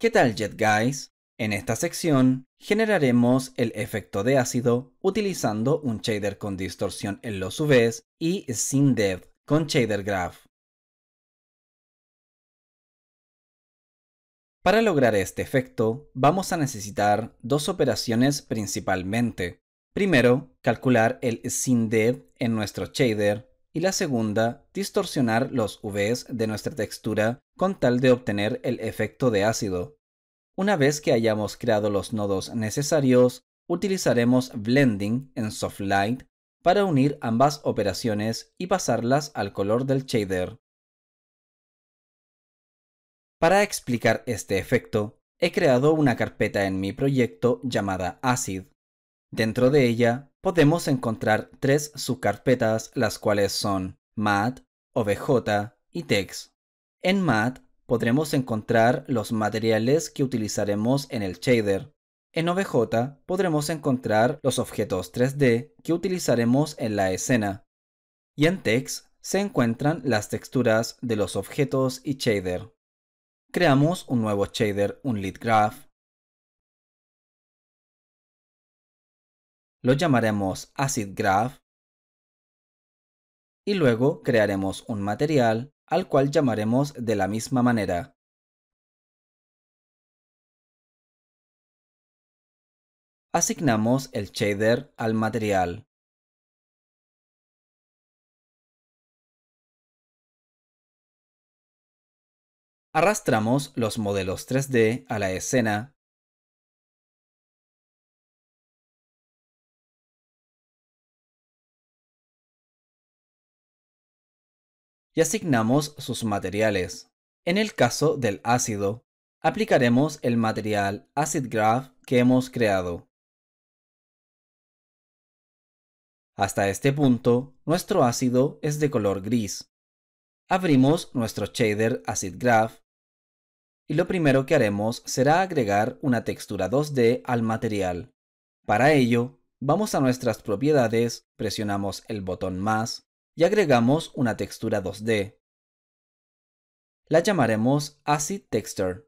¿Qué tal Jet Guys? En esta sección generaremos el efecto de ácido utilizando un shader con distorsión en los UVs y sin depth con shader graph. Para lograr este efecto vamos a necesitar dos operaciones principalmente. Primero, calcular el sin depth en nuestro shader y la segunda, distorsionar los UVs de nuestra textura con tal de obtener el efecto de ácido. Una vez que hayamos creado los nodos necesarios, utilizaremos Blending en Soft Light para unir ambas operaciones y pasarlas al color del shader. Para explicar este efecto, he creado una carpeta en mi proyecto llamada Acid. Dentro de ella podemos encontrar tres subcarpetas, las cuales son MAT, OBJ y TEX. En MAT podremos encontrar los materiales que utilizaremos en el shader. En OBJ podremos encontrar los objetos 3D que utilizaremos en la escena. Y en TEX se encuentran las texturas de los objetos y shader. Creamos un nuevo shader, un lead graph, lo llamaremos acid graph y luego crearemos un material al cual llamaremos de la misma manera. Asignamos el shader al material. Arrastramos los modelos 3D a la escena y asignamos sus materiales. En el caso del ácido, aplicaremos el material Acid Graph que hemos creado. Hasta este punto, nuestro ácido es de color gris. Abrimos nuestro shader Acid Graph y lo primero que haremos será agregar una textura 2D al material. Para ello, vamos a nuestras propiedades, presionamos el botón más y agregamos una textura 2D. La llamaremos Acid Texture.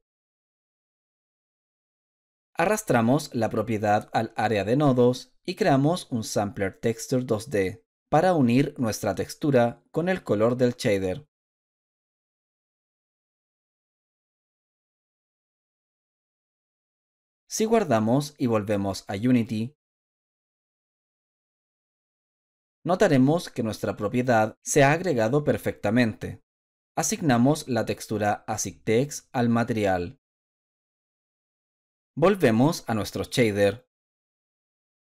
Arrastramos la propiedad al área de nodos y creamos un Sampler Texture 2D para unir nuestra textura con el color del shader. Si guardamos y volvemos a Unity, Notaremos que nuestra propiedad se ha agregado perfectamente. Asignamos la textura ASICTEX al material. Volvemos a nuestro shader.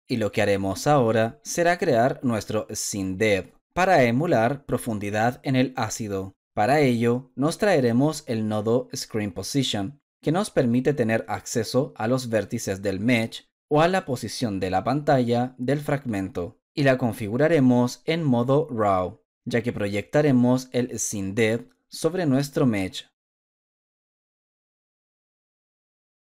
Y lo que haremos ahora será crear nuestro SceneDev para emular profundidad en el ácido. Para ello, nos traeremos el nodo ScreenPosition, que nos permite tener acceso a los vértices del mesh o a la posición de la pantalla del fragmento y la configuraremos en modo RAW, ya que proyectaremos el SINDEV sobre nuestro mesh.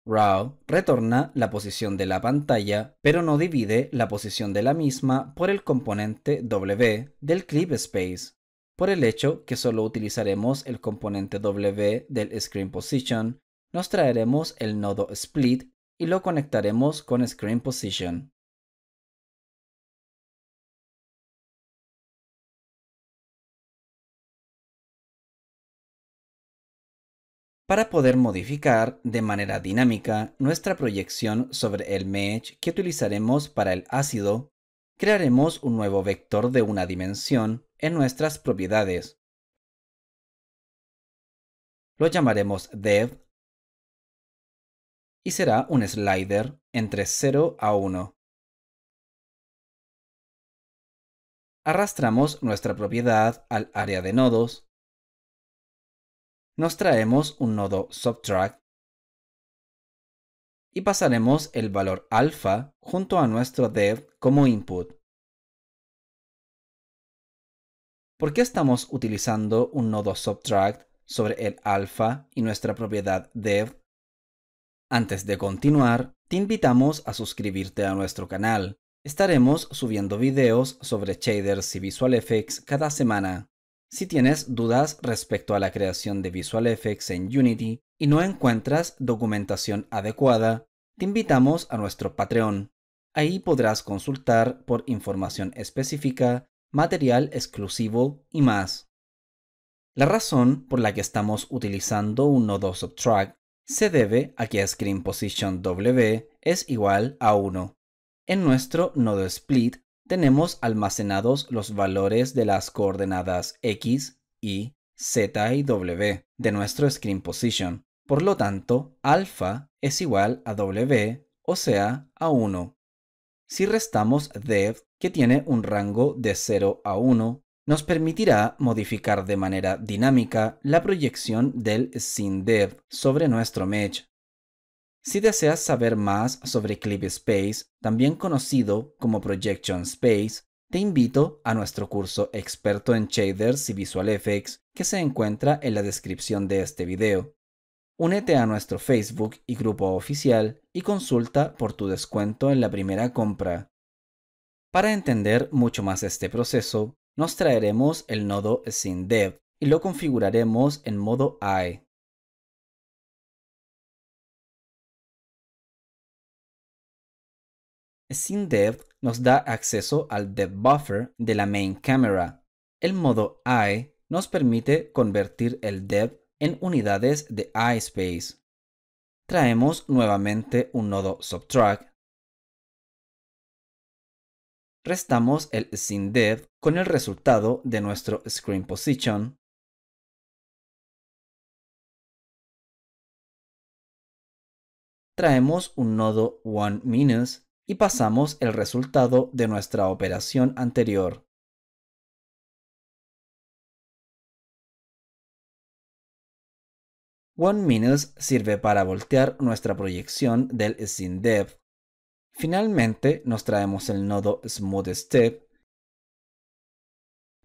RAW retorna la posición de la pantalla, pero no divide la posición de la misma por el componente W del clip space, por el hecho que solo utilizaremos el componente W del screen position, nos traeremos el nodo split y lo conectaremos con screen position. para poder modificar de manera dinámica nuestra proyección sobre el mesh que utilizaremos para el ácido, crearemos un nuevo vector de una dimensión en nuestras propiedades. Lo llamaremos dev y será un slider entre 0 a 1. Arrastramos nuestra propiedad al área de nodos nos traemos un nodo subtract y pasaremos el valor alfa junto a nuestro dev como input. ¿Por qué estamos utilizando un nodo subtract sobre el alfa y nuestra propiedad dev? Antes de continuar, te invitamos a suscribirte a nuestro canal. Estaremos subiendo videos sobre shaders y visual effects cada semana. Si tienes dudas respecto a la creación de Visual Effects en Unity y no encuentras documentación adecuada, te invitamos a nuestro Patreon. Ahí podrás consultar por información específica, material exclusivo y más. La razón por la que estamos utilizando un nodo subtract se debe a que Screen Position W es igual a 1. En nuestro nodo split tenemos almacenados los valores de las coordenadas x, y, z y w de nuestro screen position. Por lo tanto, alfa es igual a w, o sea, a 1. Si restamos dev, que tiene un rango de 0 a 1, nos permitirá modificar de manera dinámica la proyección del sin dev sobre nuestro mesh. Si deseas saber más sobre Clip Space, también conocido como Projection Space, te invito a nuestro curso experto en shaders y visual effects que se encuentra en la descripción de este video. Únete a nuestro Facebook y grupo oficial y consulta por tu descuento en la primera compra. Para entender mucho más este proceso, nos traeremos el nodo SynDev y lo configuraremos en modo AI. E. Dev nos da acceso al Depth Buffer de la Main Camera. El modo I nos permite convertir el Dev en unidades de Space. Traemos nuevamente un nodo Subtract. Restamos el SceneDev con el resultado de nuestro Screen Position. Traemos un nodo one minus y pasamos el resultado de nuestra operación anterior. 1Minutes sirve para voltear nuestra proyección del Syndev. Finalmente nos traemos el nodo smooth step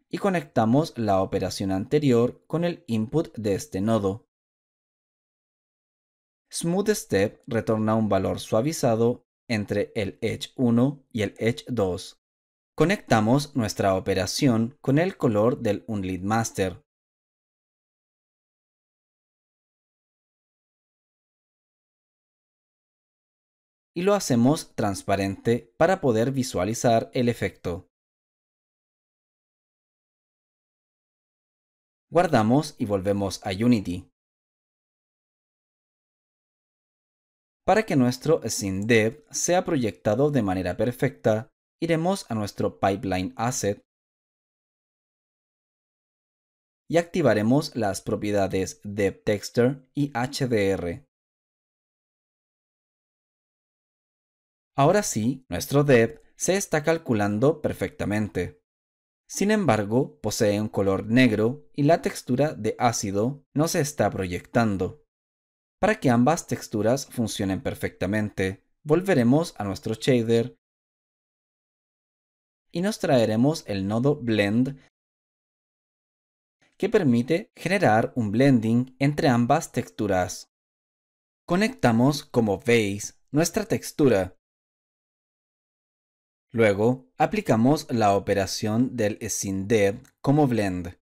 y conectamos la operación anterior con el input de este nodo. Smooth step retorna un valor suavizado entre el Edge 1 y el Edge 2. Conectamos nuestra operación con el color del Unlead Master. Y lo hacemos transparente para poder visualizar el efecto. Guardamos y volvemos a Unity. Para que nuestro SynDev sea proyectado de manera perfecta, iremos a nuestro Pipeline Asset y activaremos las propiedades texture y HDR. Ahora sí, nuestro Dev se está calculando perfectamente. Sin embargo, posee un color negro y la textura de ácido no se está proyectando. Para que ambas texturas funcionen perfectamente, volveremos a nuestro shader y nos traeremos el nodo Blend que permite generar un blending entre ambas texturas. Conectamos, como veis, nuestra textura. Luego, aplicamos la operación del SINDEV como blend.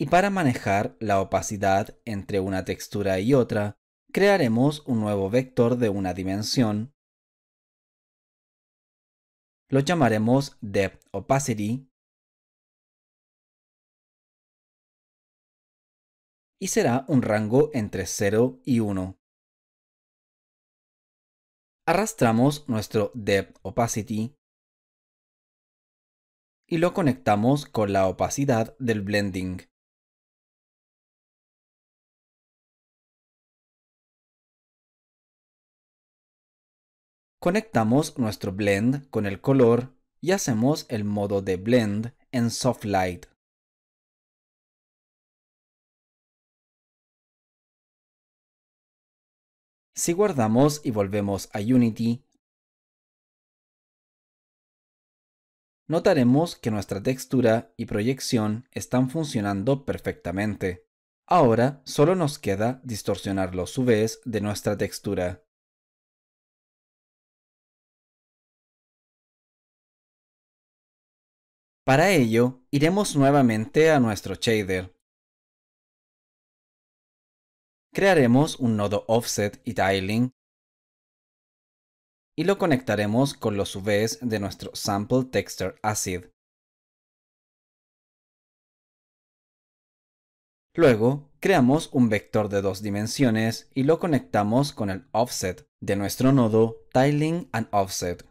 Y para manejar la opacidad entre una textura y otra, crearemos un nuevo vector de una dimensión. Lo llamaremos Depth Opacity y será un rango entre 0 y 1. Arrastramos nuestro Depth Opacity y lo conectamos con la opacidad del blending. Conectamos nuestro blend con el color y hacemos el modo de blend en Soft Light. Si guardamos y volvemos a Unity, notaremos que nuestra textura y proyección están funcionando perfectamente. Ahora solo nos queda distorsionarlo su vez de nuestra textura. Para ello, iremos nuevamente a nuestro shader. Crearemos un nodo offset y tiling y lo conectaremos con los UVs de nuestro sample texture acid. Luego, creamos un vector de dos dimensiones y lo conectamos con el offset de nuestro nodo tiling and offset.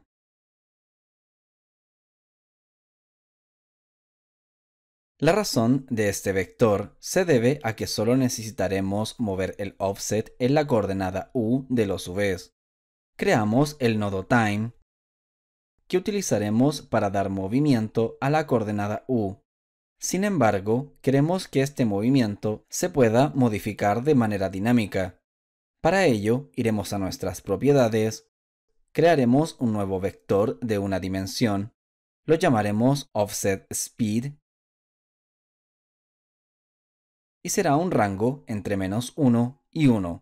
La razón de este vector se debe a que solo necesitaremos mover el offset en la coordenada u de los UVs. Creamos el nodo time que utilizaremos para dar movimiento a la coordenada u. Sin embargo, queremos que este movimiento se pueda modificar de manera dinámica. Para ello, iremos a nuestras propiedades, crearemos un nuevo vector de una dimensión, lo llamaremos offset speed y será un rango entre menos 1 y 1.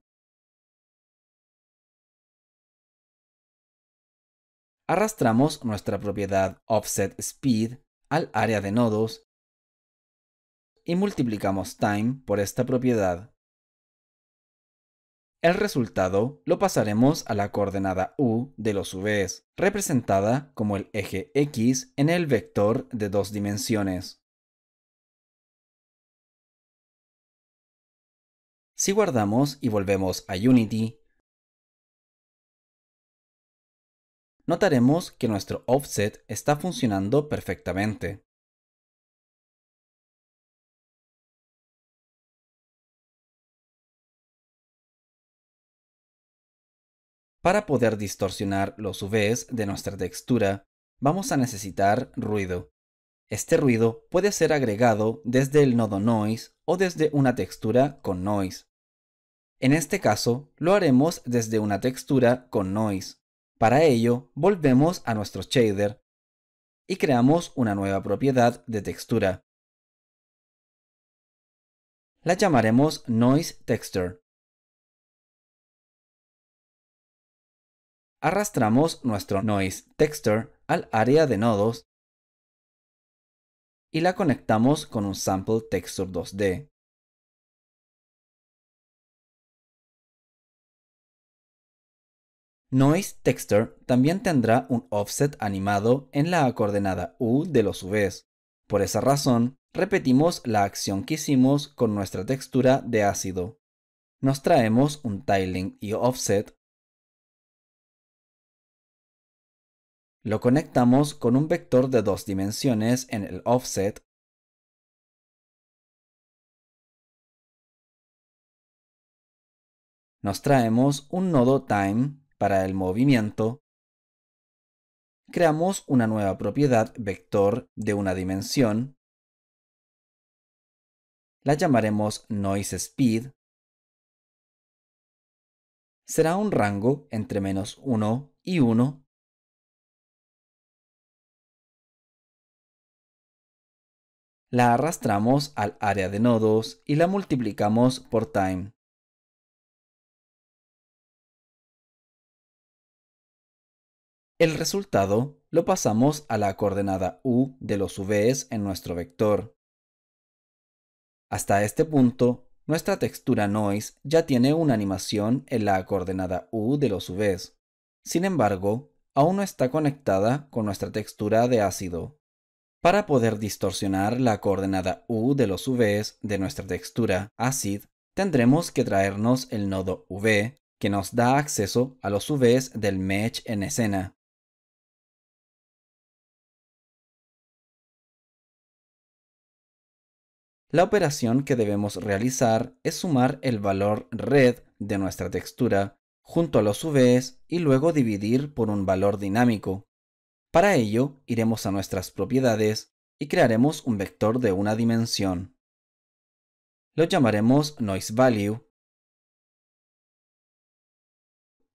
Arrastramos nuestra propiedad offset speed al área de nodos y multiplicamos time por esta propiedad. El resultado lo pasaremos a la coordenada u de los Vs, representada como el eje x en el vector de dos dimensiones. Si guardamos y volvemos a Unity, notaremos que nuestro offset está funcionando perfectamente. Para poder distorsionar los UVs de nuestra textura, vamos a necesitar ruido. Este ruido puede ser agregado desde el nodo Noise o desde una textura con Noise. En este caso, lo haremos desde una textura con noise. Para ello, volvemos a nuestro shader y creamos una nueva propiedad de textura. La llamaremos Noise Texture. Arrastramos nuestro Noise Texture al área de nodos y la conectamos con un Sample Texture 2D. Noise Texture también tendrá un offset animado en la coordenada U de los UVs. Por esa razón, repetimos la acción que hicimos con nuestra textura de ácido. Nos traemos un tiling y offset. Lo conectamos con un vector de dos dimensiones en el offset nos traemos un nodo time para el movimiento, creamos una nueva propiedad vector de una dimensión. La llamaremos noise speed. Será un rango entre menos 1 y 1 la arrastramos al área de nodos y la multiplicamos por time. El resultado lo pasamos a la coordenada u de los v's en nuestro vector. Hasta este punto, nuestra textura noise ya tiene una animación en la coordenada u de los v's. Sin embargo, aún no está conectada con nuestra textura de ácido. Para poder distorsionar la coordenada u de los v's de nuestra textura acid, tendremos que traernos el nodo v, que nos da acceso a los v's del mesh en escena. La operación que debemos realizar es sumar el valor red de nuestra textura junto a los UVs y luego dividir por un valor dinámico. Para ello, iremos a nuestras propiedades y crearemos un vector de una dimensión. Lo llamaremos noise value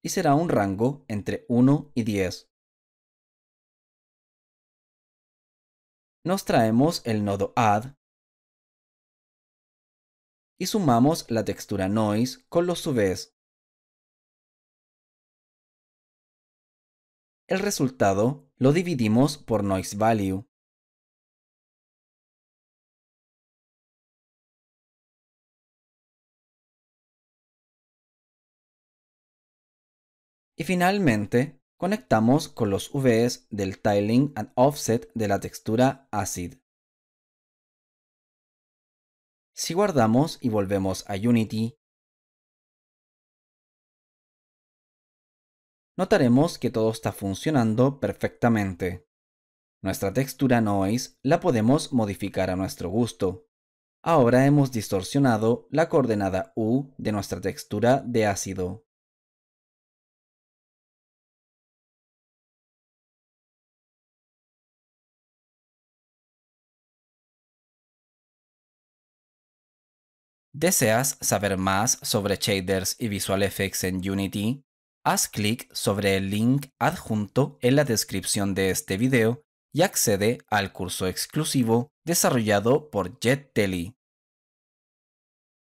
y será un rango entre 1 y 10. Nos traemos el nodo add y sumamos la textura noise con los UVs. El resultado lo dividimos por noise value. Y finalmente, conectamos con los UVs del tiling and offset de la textura acid. Si guardamos y volvemos a Unity, notaremos que todo está funcionando perfectamente. Nuestra textura noise la podemos modificar a nuestro gusto. Ahora hemos distorsionado la coordenada U de nuestra textura de ácido. ¿Deseas saber más sobre shaders y visual effects en Unity? Haz clic sobre el link adjunto en la descripción de este video y accede al curso exclusivo desarrollado por JetTelly.